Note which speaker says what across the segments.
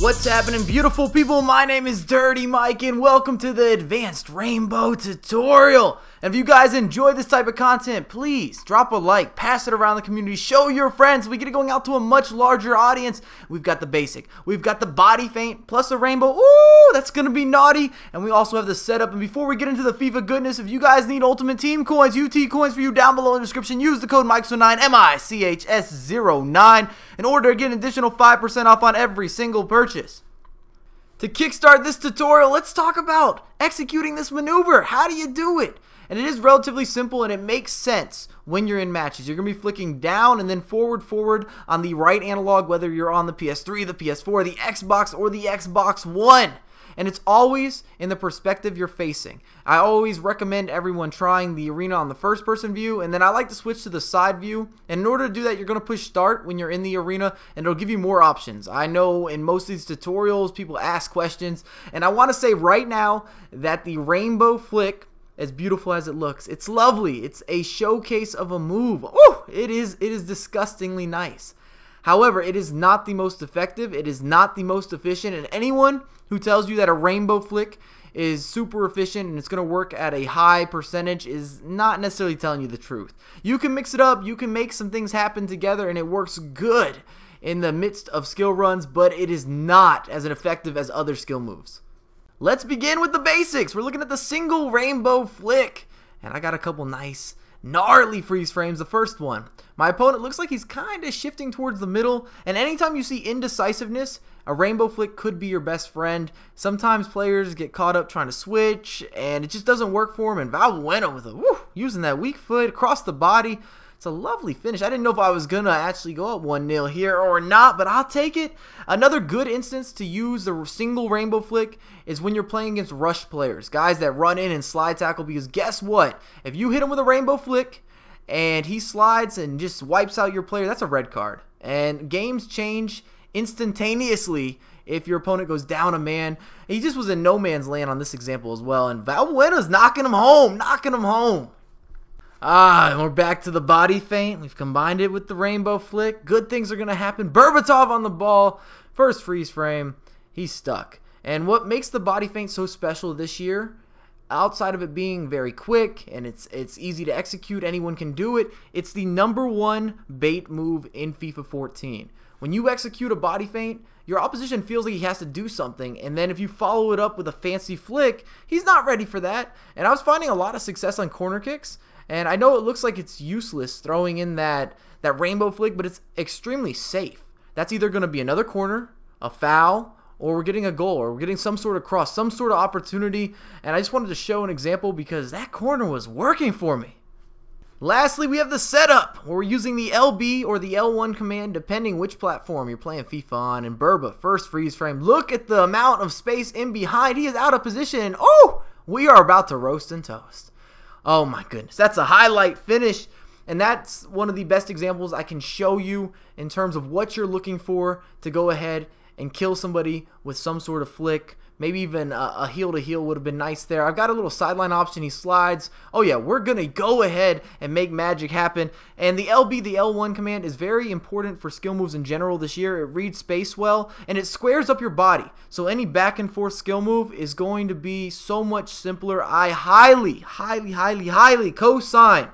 Speaker 1: What's happening beautiful people? My name is Dirty Mike and welcome to the Advanced Rainbow Tutorial. And if you guys enjoy this type of content, please drop a like, pass it around the community, show your friends. We get it going out to a much larger audience. We've got the basic, we've got the body faint, plus the rainbow. Ooh, that's going to be naughty. And we also have the setup. And before we get into the FIFA goodness, if you guys need Ultimate Team coins, UT coins for you down below in the description, use the code MICHS09, M I C H S 09, in order to get an additional 5% off on every single purchase. To kickstart this tutorial, let's talk about executing this maneuver. How do you do it? And it is relatively simple and it makes sense when you're in matches. You're going to be flicking down and then forward, forward on the right analog, whether you're on the PS3, the PS4, the Xbox, or the Xbox One and it's always in the perspective you're facing. I always recommend everyone trying the arena on the first person view, and then I like to switch to the side view. And in order to do that, you're going to push start when you're in the arena, and it'll give you more options. I know in most of these tutorials, people ask questions, and I want to say right now that the rainbow flick as beautiful as it looks. It's lovely. It's a showcase of a move. Oh, it is it is disgustingly nice. However, it is not the most effective, it is not the most efficient, and anyone who tells you that a rainbow flick is super efficient and it's going to work at a high percentage is not necessarily telling you the truth. You can mix it up, you can make some things happen together, and it works good in the midst of skill runs, but it is not as effective as other skill moves. Let's begin with the basics. We're looking at the single rainbow flick, and I got a couple nice gnarly freeze frames, the first one. My opponent looks like he's kind of shifting towards the middle, and anytime you see indecisiveness, a rainbow flick could be your best friend. Sometimes players get caught up trying to switch, and it just doesn't work for him, and Valbuena with a woo, using that weak foot across the body, it's a lovely finish. I didn't know if I was going to actually go up 1 0 here or not, but I'll take it. Another good instance to use the single rainbow flick is when you're playing against rush players, guys that run in and slide tackle. Because guess what? If you hit him with a rainbow flick and he slides and just wipes out your player, that's a red card. And games change instantaneously if your opponent goes down a man. He just was in no man's land on this example as well. And Valbuena's knocking him home, knocking him home. Ah, and we're back to the body faint. We've combined it with the rainbow flick. Good things are going to happen. Berbatov on the ball. First freeze frame. He's stuck. And what makes the body faint so special this year, outside of it being very quick and it's it's easy to execute, anyone can do it, it's the number one bait move in FIFA 14. When you execute a body faint, your opposition feels like he has to do something, and then if you follow it up with a fancy flick, he's not ready for that. And I was finding a lot of success on corner kicks, and I know it looks like it's useless throwing in that, that rainbow flick, but it's extremely safe. That's either going to be another corner, a foul, or we're getting a goal, or we're getting some sort of cross, some sort of opportunity. And I just wanted to show an example because that corner was working for me. Lastly, we have the setup. We're using the LB or the L1 command, depending which platform you're playing FIFA on. And Burba, first freeze frame. Look at the amount of space in behind. He is out of position. Oh, we are about to roast and toast. Oh my goodness, that's a highlight finish. And that's one of the best examples I can show you in terms of what you're looking for to go ahead and kill somebody with some sort of flick. Maybe even uh, a heel to heel would have been nice there. I've got a little sideline option. He slides. Oh, yeah, we're going to go ahead and make magic happen. And the LB, the L1 command is very important for skill moves in general this year. It reads space well and it squares up your body. So any back and forth skill move is going to be so much simpler. I highly, highly, highly, highly cosign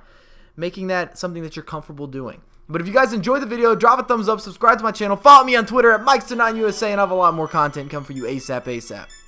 Speaker 1: making that something that you're comfortable doing. But if you guys enjoyed the video, drop a thumbs up, subscribe to my channel, follow me on Twitter at Mike's9USA, and I have a lot more content coming for you ASAP ASAP.